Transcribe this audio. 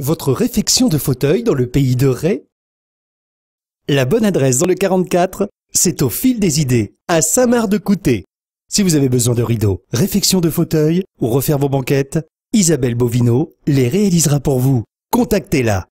Votre réfection de fauteuil dans le pays de Ré La bonne adresse dans le 44, c'est au fil des idées, à Saint-Marc-de-Couté. Si vous avez besoin de rideaux, réfection de fauteuil ou refaire vos banquettes, Isabelle Bovino les réalisera pour vous. Contactez-la.